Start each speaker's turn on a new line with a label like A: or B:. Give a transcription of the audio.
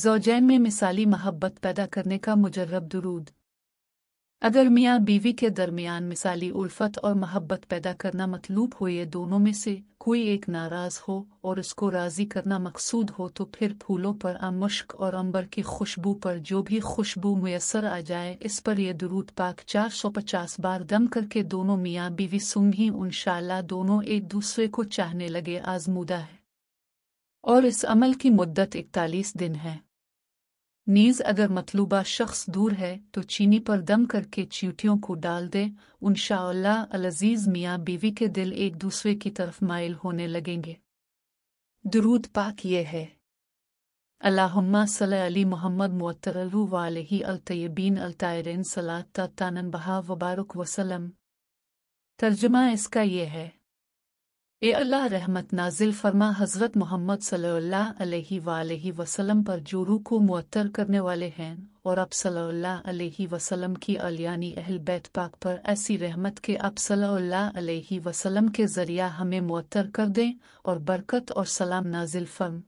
A: जोजैन में मिसाली मोहब्बत पैदा करने का मुजरब दुरूद अगर मियाँ बीवी के दरमियान मिसाली उल्फत और मोहब्बत पैदा करना मतलूब हो ये दोनों में से कोई एक नाराज हो और उसको राजी करना मकसूद हो तो फिर फूलों पर अमश्क और अंबर की खुशबू पर जो भी खुशबू मैसर आ जाए इस पर यह दुरूद पाक चार सौ पचास बार दम करके दोनों मियाँ बीवी सुम ही उनशाला दोनों एक दूसरे को चाहने लगे आजमूदा है और इस अमल की मुद्दत इकतालीस दिन है नीज अगर मतलूबा शख्स दूर है तो चीनी पर दम करके चींटियों को डाल दे उनशा अलजीज मियाँ बीवी के दिल एक दूसरे की तरफ माइल होने लगेंगे दरूद पाक ये है अल्लाहुम्मा सल अली मोहम्मद मुअतरू वालही अलतबीन अलतायरन सलात तानन बहा वबारक वसलम तर्जमा इसका ये है ए अल्लाह रहमत नाजिल फरमा हज़रत मोहम्मद सल्लाम पर जोरू को मअतर करने वाले हैं और अब सल्लल्लाहु अलैहि वसल्लम की अलियानी अहल बैत पाक पर ऐसी रहमत के अब सल्लल्लाहु अलैहि वसल्लम के ज़रिया हमें मअतर कर दें और बरकत और सलाम नाजिल फर्म